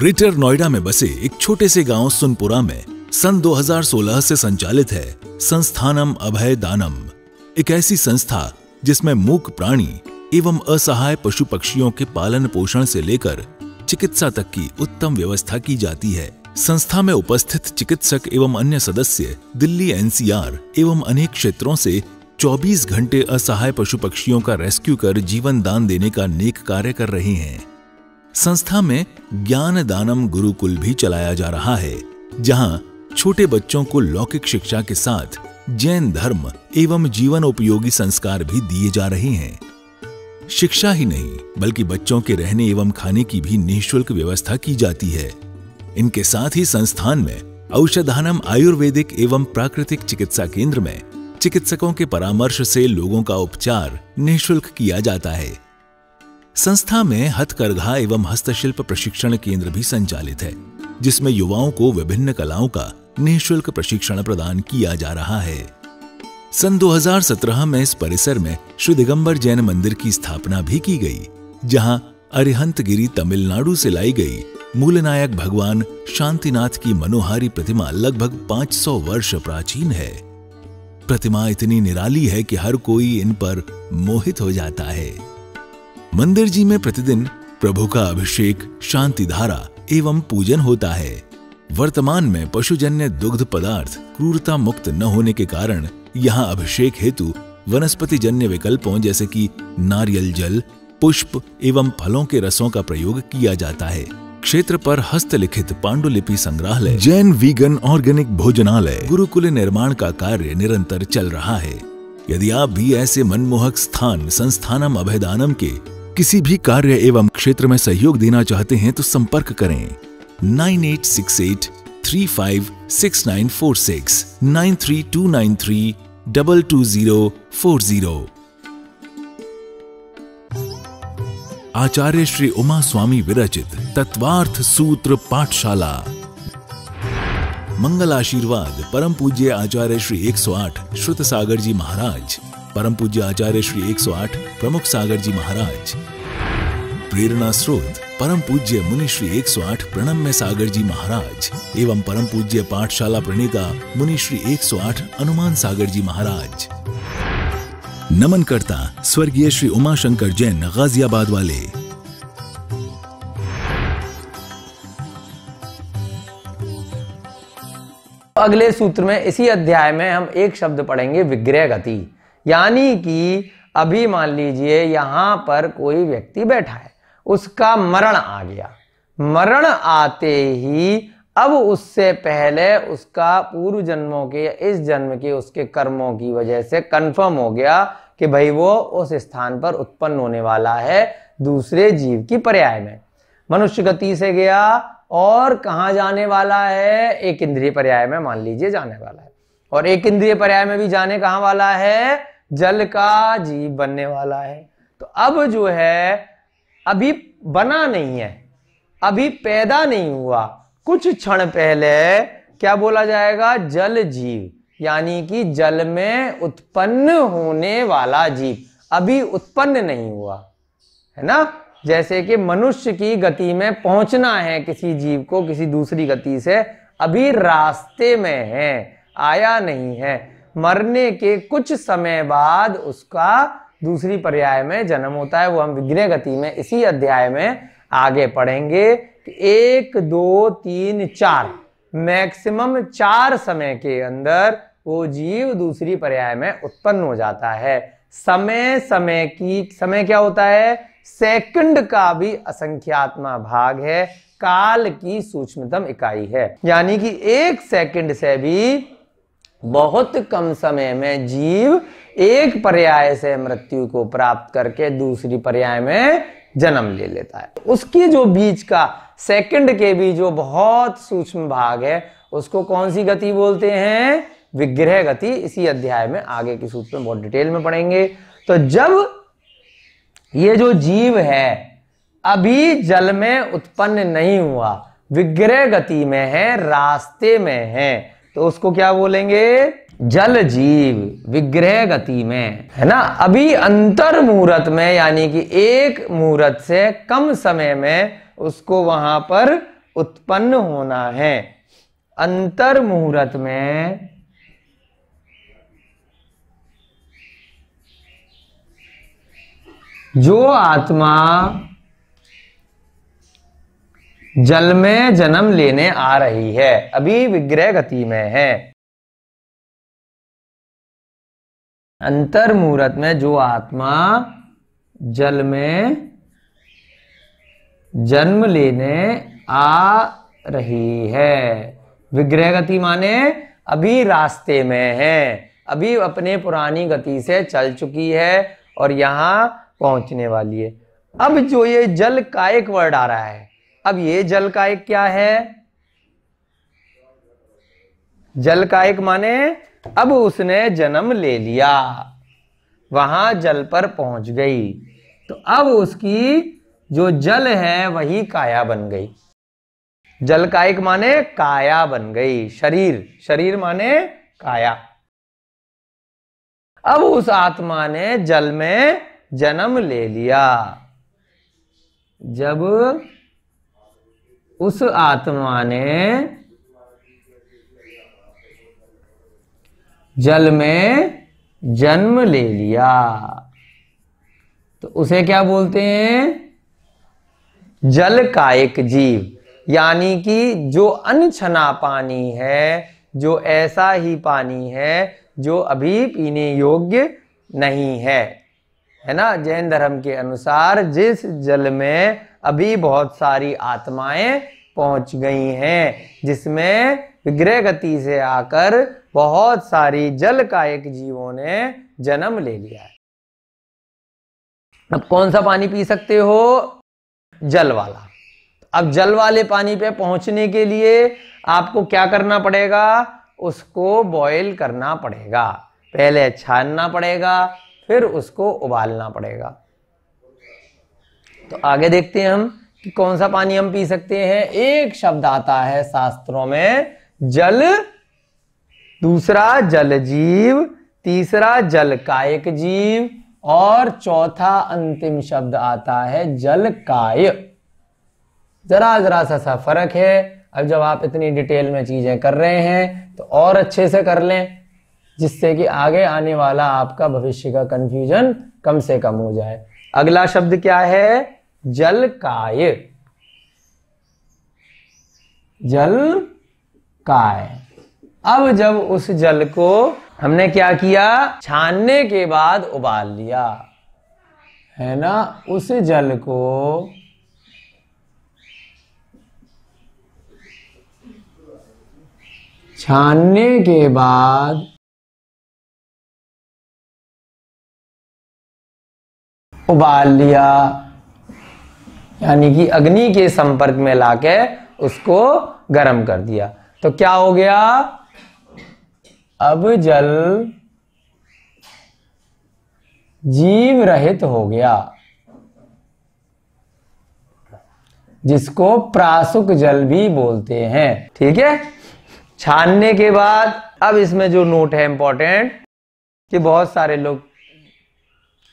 greater Noida में बसे एक छोटे से गांव सुनपुरा में सन 2016 से संचालित है संस्थानम अभय दानम एक ऐसी संस्था जिसमें मूक प्राणी एवं असहाय पशु पक्षियों के पालन पोषण से लेकर चिकित्सा तक की उत्तम व्यवस्था की जाती है संस्था में उपस्थित चिकित्सक एवं अन्य सदस्य दिल्ली एनसीआर एवं अनेक क्षेत्रों से 24 घंटे असहाय पशु पक्षियों का रेस्क्यू कर जीवन दान देने का नेक कार्य कर रहे हैं संस्था में ज्ञान दानम गुरुकुल भी चलाया जा रहा है जहां छोटे बच्चों को लौकिक शिक्षा के साथ जैन धर्म एवं जीवन उपयोगी संस्कार भी दिए जा रहे हैं शिक्षा ही नहीं बल्कि बच्चों के रहने एवं खाने की भी निःशुल्क व्यवस्था की जाती है इनके साथ ही संस्थान में औषधानम आयुर्वेदिक एवं प्राकृतिक चिकित्सा केंद्र में चिकित्सकों के परामर्श से लोगों का उपचार निःशुल्क किया जाता है संस्था में हथकरघा एवं हस्तशिल्प प्रशिक्षण केंद्र भी संचालित है जिसमें युवाओं को विभिन्न कलाओं का निःशुल्क प्रशिक्षण प्रदान किया जा रहा है सन 2017 में इस परिसर में श्री दिगंबर जैन मंदिर की स्थापना भी की गई जहां अरिहंतगिरी तमिलनाडु से लाई गई मूलनायक भगवान शांतिनाथ की मनोहारी प्रतिमा लगभग 500 वर्ष प्राचीन है प्रतिमा इतनी निराली है कि हर कोई इन पर मोहित हो जाता है मंदिर जी में प्रतिदिन प्रभु का अभिषेक शांति धारा एवं पूजन होता है वर्तमान में पशुजन्य दुग्ध पदार्थ क्रूरता मुक्त न होने के कारण यहाँ अभिषेक हेतु वनस्पति जन्य विकल्पों जैसे कि नारियल जल पुष्प एवं फलों के रसों का प्रयोग किया जाता है क्षेत्र पर हस्तलिखित पांडुलिपि संग्रहालय जैन वीगन ऑर्गेनिक भोजनालय गुरुकुल निर्माण का कार्य निरंतर चल रहा है यदि आप भी ऐसे मनमोहक स्थान संस्थानम अभेदानम के किसी भी कार्य एवं क्षेत्र में सहयोग देना चाहते हैं तो संपर्क करें nine eight six eight three five six nine four six nine three two nine three double two zero four zero आचार्य श्री उमा स्वामी विरचित तत्वार्थ सूत्र पाठशाला मंगल आशीर्वाद परम पूज्य आचार्य श्री 108 श्रुत सागर जी महाराज परम पूज्य आचार्य श्री 108 प्रमुख सागर जी महाराज प्रेरणा स्रोत परम पूज्य मुनि श्री 108 प्रणम्य सागर जी महाराज एवं परम पूज्य पाठशाला प्रणेता मुनि श्री 108 अनुमान सागर जी महाराज नमन करता स्वर्गीय श्री उमाशंकर जैन गाजियाबाद वाले अगले सूत्र में इसी अध्याय में हम एक शब्द पढ़ेंगे विग्रह गति यानी कि अभी मान लीजिए यहाँ पर कोई व्यक्ति बैठा है उसका मरण आ गया मरण आते ही अब उससे पहले उसका पूर्व जन्मों के इस जन्म के उसके कर्मों की वजह से कन्फर्म हो गया कि भाई वो उस स्थान पर उत्पन्न होने वाला है दूसरे जीव की पर्याय में मनुष्य गति से गया और कहाँ जाने वाला है एक इंद्रिय पर्याय में मान लीजिए जाने वाला है और एक इंद्रिय पर्याय में भी जाने कहा वाला है जल का जीव बनने वाला है तो अब जो है अभी बना नहीं है अभी पैदा नहीं हुआ कुछ क्षण पहले क्या बोला जाएगा जल जीव यानी कि जल में उत्पन्न होने वाला जीव अभी उत्पन्न नहीं हुआ है ना जैसे कि मनुष्य की गति में पहुंचना है किसी जीव को किसी दूसरी गति से अभी रास्ते में है आया नहीं है मरने के कुछ समय बाद उसका दूसरी पर्याय में जन्म होता है वो हम विग्रह गति में इसी अध्याय में आगे पढ़ेंगे कि एक दो तीन चार मैक्सिमम चार समय के अंदर वो जीव दूसरी पर्याय में उत्पन्न हो जाता है समय समय की समय क्या होता है सेकंड का भी असंख्यात्मा भाग है काल की सूक्ष्मतम इकाई है यानी कि एक सेकंड से भी बहुत कम समय में जीव एक पर्याय से मृत्यु को प्राप्त करके दूसरी पर्याय में जन्म ले लेता है उसकी जो बीच का सेकंड के बीच जो बहुत सूक्ष्म भाग है उसको कौन सी गति बोलते हैं विग्रह गति इसी अध्याय में आगे की सूत्र में बहुत डिटेल में पढ़ेंगे तो जब ये जो जीव है अभी जल में उत्पन्न नहीं हुआ विग्रह गति में है रास्ते में है तो उसको क्या बोलेंगे जल जीव विग्रह गति में है ना अभी अंतर मुहूर्त में यानी कि एक मुहूर्त से कम समय में उसको वहां पर उत्पन्न होना है अंतर मुहूर्त में जो आत्मा जल में जन्म लेने आ रही है अभी विग्रह गति में है अंतर मुहूर्त में जो आत्मा जल में जन्म लेने आ रही है विग्रह गति माने अभी रास्ते में है अभी अपने पुरानी गति से चल चुकी है और यहां पहुंचने वाली है अब जो ये जल का एक वर्ड आ रहा है अब ये जल का एक क्या है जल का एक माने अब उसने जन्म ले लिया वहां जल पर पहुंच गई तो अब उसकी जो जल है वही काया बन गई जल का एक माने काया बन गई शरीर शरीर माने काया अब उस आत्मा ने जल में जन्म ले लिया जब उस आत्मा ने जल में जन्म ले लिया तो उसे क्या बोलते हैं जल का एक जीव यानी कि जो अनछना पानी है जो ऐसा ही पानी है जो अभी पीने योग्य नहीं है है ना जैन धर्म के अनुसार जिस जल में अभी बहुत सारी आत्माएं पहुंच गई हैं जिसमें विग्रह गति से आकर बहुत सारी जल कायक जीवों ने जन्म ले लिया है अब कौन सा पानी पी सकते हो जल वाला अब जल वाले पानी पे पहुंचने के लिए आपको क्या करना पड़ेगा उसको बॉयल करना पड़ेगा पहले छानना पड़ेगा फिर उसको उबालना पड़ेगा तो आगे देखते हैं हम कि कौन सा पानी हम पी सकते हैं एक शब्द आता है शास्त्रों में जल दूसरा जल जीव तीसरा जल कायक जीव और चौथा अंतिम शब्द आता है जल काय जरा जरा सा सा फर्क है अब जब आप इतनी डिटेल में चीजें कर रहे हैं तो और अच्छे से कर लें जिससे कि आगे आने वाला आपका भविष्य का कंफ्यूजन कम से कम हो जाए अगला शब्द क्या है जल काय जल काय अब जब उस जल को हमने क्या किया छानने के बाद उबाल लिया है ना उस जल को छानने के बाद उबाल लिया यानी कि अग्नि के संपर्क में लाके उसको गर्म कर दिया तो क्या हो गया अब जल जीव रहित हो गया जिसको प्रासुक जल भी बोलते हैं ठीक है छानने के बाद अब इसमें जो नोट है इंपॉर्टेंट कि बहुत सारे लोग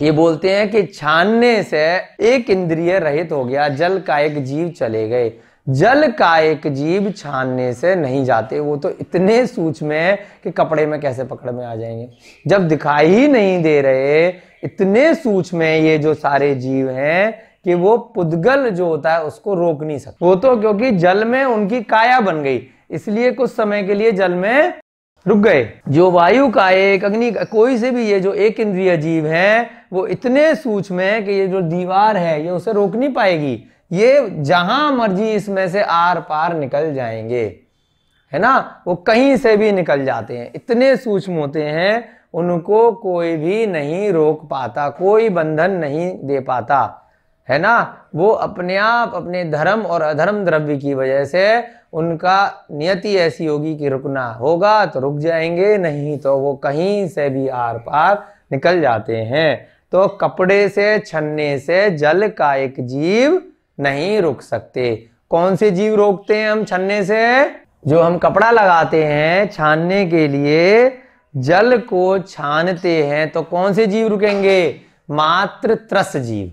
ये बोलते हैं कि छानने से एक इंद्रिय रहित हो गया जल का एक जीव चले गए जल का एक जीव छानने से नहीं जाते वो तो इतने सूक्ष्म है कि कपड़े में कैसे पकड़ में आ जाएंगे जब दिखाई ही नहीं दे रहे इतने सूक्ष्म है ये जो सारे जीव हैं कि वो पुद्गल जो होता है उसको रोक नहीं सकते वो तो क्योंकि जल में उनकी काया बन गई इसलिए कुछ समय के लिए जल में रुक गए जो वायु का एक अग्नि कोई से भी ये जो एक इंद्रिय जीव है वो इतने सूक्ष्म है कि ये जो दीवार है ये उसे रोक नहीं पाएगी ये जहां मर्जी इसमें से आर पार निकल जाएंगे है ना वो कहीं से भी निकल जाते हैं इतने सूक्ष्म होते हैं उनको कोई भी नहीं रोक पाता कोई बंधन नहीं दे पाता है ना वो अपने आप अपने धर्म और अधर्म द्रव्य की वजह से उनका नियति ऐसी होगी कि रुकना होगा तो रुक जाएंगे नहीं तो वो कहीं से भी आर पार निकल जाते हैं तो कपड़े से छन्ने से जल का एक जीव नहीं रुक सकते कौन से जीव रोकते हैं हम छन्ने से जो हम कपड़ा लगाते हैं छानने के लिए जल को छानते हैं तो कौन से जीव रुकेंगे मात्र त्रस जीव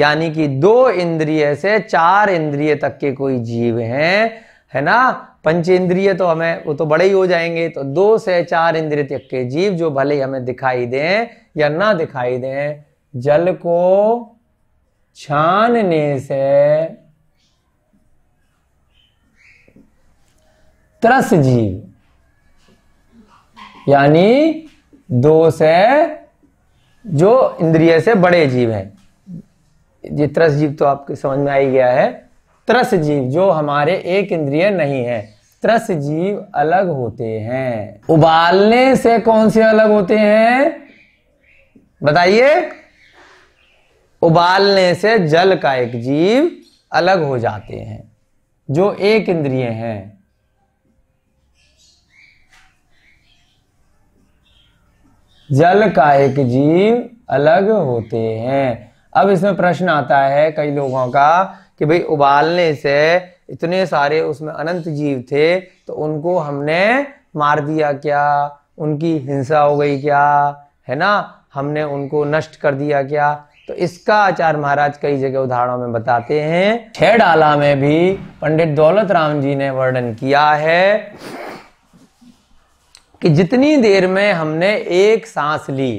यानी कि दो इंद्रिय से चार इंद्रिय तक के कोई जीव हैं है ना पंच इंद्रिय तो हमें वो तो बड़े ही हो जाएंगे तो दो से चार इंद्रिय तक के जीव जो भले ही हमें दिखाई दें या ना दिखाई दें जल को छानने से त्रस जीव यानी दो से जो इंद्रिय से बड़े जीव हैं ये त्रस जीव तो आपके समझ में आ ही गया है त्रस जीव जो हमारे एक इंद्रिय नहीं है त्रस जीव अलग होते हैं उबालने से कौन से अलग होते हैं बताइए उबालने से जल का एक जीव अलग हो जाते हैं जो एक इंद्रिय हैं जल का एक जीव अलग होते हैं अब इसमें प्रश्न आता है कई लोगों का कि भाई उबालने से इतने सारे उसमें अनंत जीव थे तो उनको हमने मार दिया क्या उनकी हिंसा हो गई क्या है ना हमने उनको नष्ट कर दिया क्या तो इसका आचार्य महाराज कई जगह उदाहरणों में बताते हैं छह डाला में भी पंडित दौलत राम जी ने वर्णन किया है कि जितनी देर में हमने एक सांस ली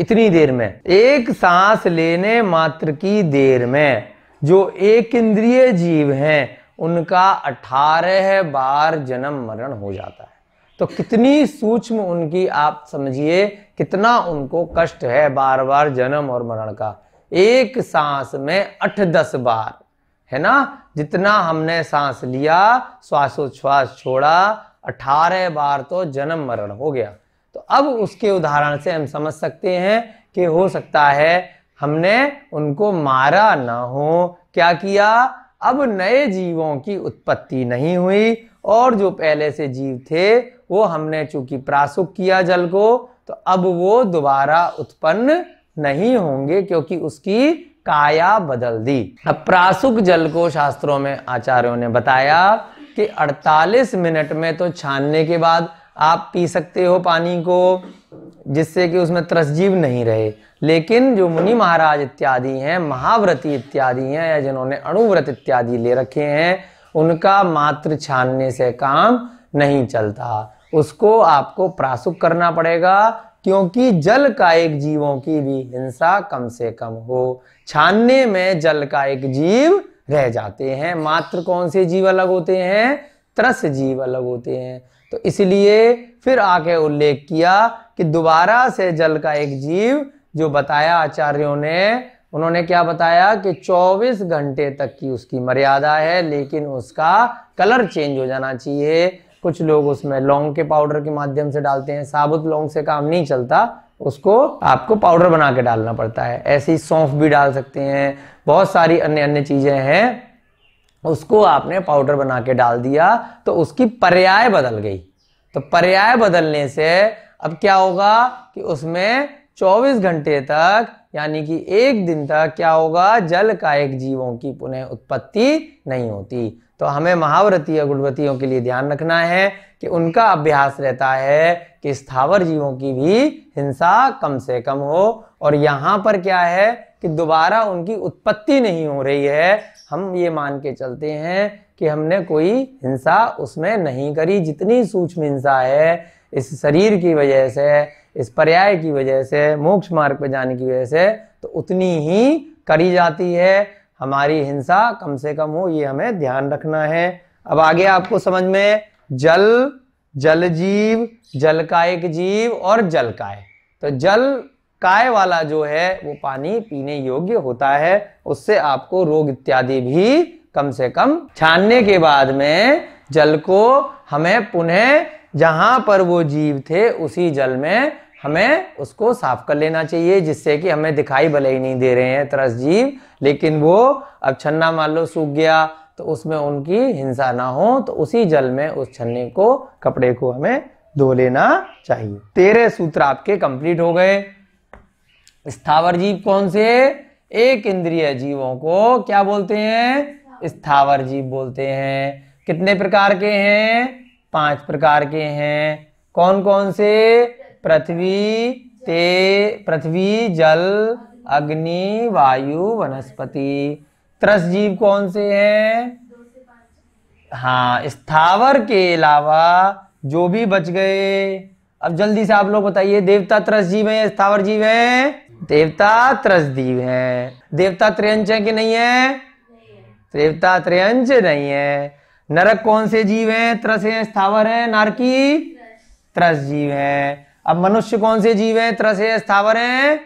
इतनी देर में एक सांस लेने मात्र की देर में जो एक इंद्रिय जीव हैं उनका अठारह बार जन्म मरण हो जाता है तो कितनी सूक्ष्म उनकी आप समझिए कितना उनको कष्ट है बार बार जन्म और मरण का एक सांस में अठ दस बार है ना जितना हमने सांस लिया श्वासोच्छ्वास छोड़ा अठारह बार तो जन्म मरण हो गया तो अब उसके उदाहरण से हम समझ सकते हैं कि हो सकता है हमने उनको मारा ना हो क्या किया अब नए जीवों की उत्पत्ति नहीं हुई और जो पहले से जीव थे वो हमने चूंकि प्रासुक किया जल को तो अब वो दोबारा उत्पन्न नहीं होंगे क्योंकि उसकी काया बदल दी अब प्रासुक जल को शास्त्रों में आचार्यों ने बताया कि 48 मिनट में तो छानने के बाद आप पी सकते हो पानी को जिससे कि उसमें त्रसजीव नहीं रहे लेकिन जो मुनि महाराज इत्यादि हैं महाव्रती इत्यादि हैं या जिन्होंने अणुव्रत इत्यादि ले रखे हैं उनका मात्र छानने से काम नहीं चलता उसको आपको प्रासुक करना पड़ेगा क्योंकि जल का एक जीवों की भी हिंसा कम से कम हो छानने में जल का एक जीव रह जाते हैं मात्र कौन से जीव अलग होते हैं त्रस जीव अलग होते हैं तो इसलिए फिर आके उल्लेख किया कि दोबारा से जल का एक जीव जो बताया आचार्यों ने उन्होंने क्या बताया कि 24 घंटे तक की उसकी मर्यादा है लेकिन उसका कलर चेंज हो जाना चाहिए कुछ लोग उसमें लौंग के पाउडर के माध्यम से डालते हैं साबुत लौंग से काम नहीं चलता उसको आपको पाउडर बना के डालना पड़ता है ऐसी सौंफ भी डाल सकते हैं बहुत सारी अन्य अन्य चीज़ें हैं उसको आपने पाउडर बना के डाल दिया तो उसकी पर्याय बदल गई तो पर्याय बदलने से अब क्या होगा कि उसमें 24 घंटे तक यानी कि एक दिन तक क्या होगा जल का एक जीवों की पुनः उत्पत्ति नहीं होती तो हमें महाव्रतीय गुणवतियों के लिए ध्यान रखना है कि उनका अभ्यास रहता है कि स्थावर जीवों की भी हिंसा कम से कम हो और यहाँ पर क्या है कि दोबारा उनकी उत्पत्ति नहीं हो रही है हम ये मान के चलते हैं कि हमने कोई हिंसा उसमें नहीं करी जितनी सूक्ष्म हिंसा है इस शरीर की वजह से इस पर्याय की वजह से मोक्ष मार्ग पर जाने की वजह से तो उतनी ही करी जाती है हमारी हिंसा कम से कम हो ये हमें ध्यान रखना है अब आगे आपको समझ में जल जल जीव जल का एक जीव और जल काय तो जल काय वाला जो है वो पानी पीने योग्य होता है उससे आपको रोग इत्यादि भी कम से कम छानने के बाद में जल को हमें पुनः जहां पर वो जीव थे उसी जल में हमें उसको साफ कर लेना चाहिए जिससे कि हमें दिखाई भले ही नहीं दे रहे हैं त्रस जीव लेकिन वो अब छन्ना मान लो सूख गया तो उसमें उनकी हिंसा ना हो तो उसी जल में उस छन्ने को कपड़े को हमें धो लेना चाहिए तेरह सूत्र आपके कंप्लीट हो गए स्थावर जीव कौन से एक इंद्रिय जीवों को क्या बोलते हैं स्थावर जीव बोलते हैं कितने प्रकार के हैं पांच प्रकार के हैं कौन कौन से पृथ्वी ते पृथ्वी जल अग्नि वायु वनस्पति त्रस जीव कौन से हैं हाँ स्थावर के अलावा जो भी बच गए अब जल्दी से आप लोग बताइए देवता त्रस जीव है स्थावर जीव है देवता त्रस जीव है देवता त्रयंच है कि नहीं है देवता त्रयंच नहीं है नरक कौन से जीव है त्रस है स्थावर है नारकी त्रस जीव है अब मनुष्य कौन से जीव हैं त्रस है स्थावर हैं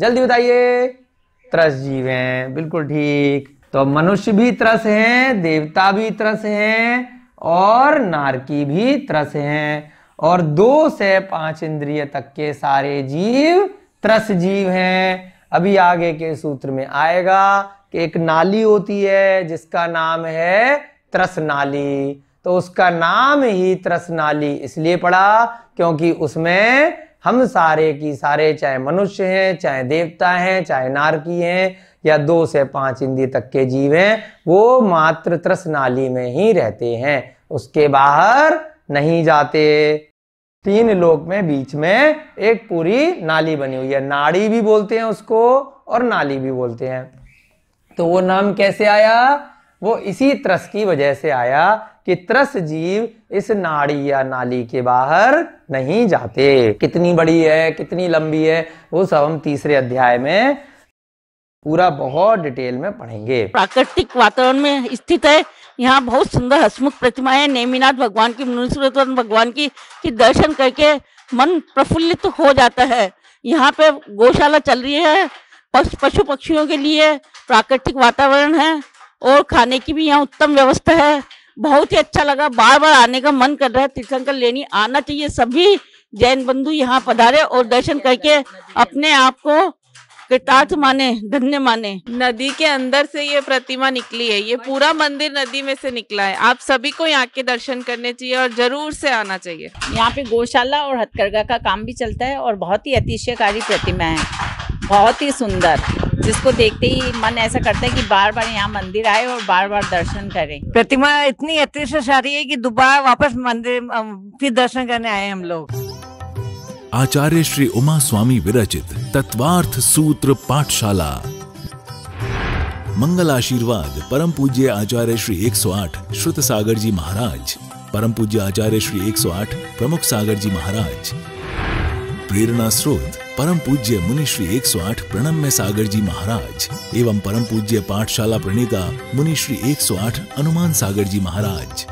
जल्दी बताइए त्रस जीव हैं बिल्कुल ठीक तो मनुष्य भी त्रस हैं देवता भी त्रस हैं और नारकी भी त्रस हैं और दो से पांच इंद्रिय तक के सारे जीव त्रस जीव हैं अभी आगे के सूत्र में आएगा कि एक नाली होती है जिसका नाम है त्रस नाली तो उसका नाम ही त्रसनाली इसलिए पड़ा क्योंकि उसमें हम सारे की सारे चाहे मनुष्य हैं चाहे देवता हैं चाहे नारकी हैं या दो से पांच इंद्री तक के जीव हैं वो मात्र त्रसनाली में ही रहते हैं उसके बाहर नहीं जाते तीन लोक में बीच में एक पूरी नाली बनी हुई है नाड़ी भी बोलते हैं उसको और नाली भी बोलते हैं तो वो नाम कैसे आया वो इसी त्रस की वजह से आया कि त्रस जीव इस नाड़ी या नाली के बाहर नहीं जाते कितनी बड़ी है कितनी लंबी है वो सब हम तीसरे अध्याय में पूरा बहुत डिटेल में पढ़ेंगे प्राकृतिक वातावरण में स्थित है यहाँ बहुत सुंदर हसमुख प्रतिमा है नेमीनाथ भगवान की भगवान की की दर्शन करके मन प्रफुल्लित तो हो जाता है यहाँ पे गौशाला चल रही है पशु पक्षियों के लिए प्राकृतिक वातावरण है और खाने की भी यहाँ उत्तम व्यवस्था है बहुत ही अच्छा लगा बार बार आने का मन कर रहा है तीर्थंकर लेनी आना चाहिए सभी जैन बंधु यहाँ पधारे और दर्शन करके अपने आप को कृतार्थ माने धन्य माने नदी के अंदर से ये प्रतिमा निकली है ये पूरा मंदिर नदी में से निकला है आप सभी को यहाँ के दर्शन करने चाहिए और जरूर से आना चाहिए यहाँ पे गौशाला और हथकरघा का काम भी चलता है और बहुत ही अतिशयकारी प्रतिमा है बहुत ही सुंदर जिसको देखते ही मन ऐसा करता है कि बार बार यहाँ मंदिर आए और बार बार दर्शन करें प्रतिमा इतनी अतिशयशाली है कि दोबारा वापस मंदिर फिर दर्शन करने आए हम लोग आचार्य श्री उमा स्वामी विरचित तत्वार्थ सूत्र पाठशाला मंगल आशीर्वाद परम पूज्य आचार्य श्री 108 श्रुत सागर जी महाराज परम पूज्य आचार्य श्री 108 प्रमुख सागर जी महाराज प्रेरणा स्रोत परम पूज्य मुनिश्री 108 प्रणम्य सागर जी महाराज एवं परम पूज्य पाठशाला प्रणेता मुनिश्री 108 अनुमान सागर जी महाराज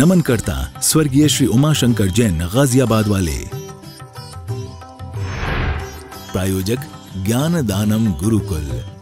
नमन करता स्वर्गीय श्री उमाशंकर जैन गाजियाबाद वाले प्रायोजक ज्ञान दानम गुरुकुल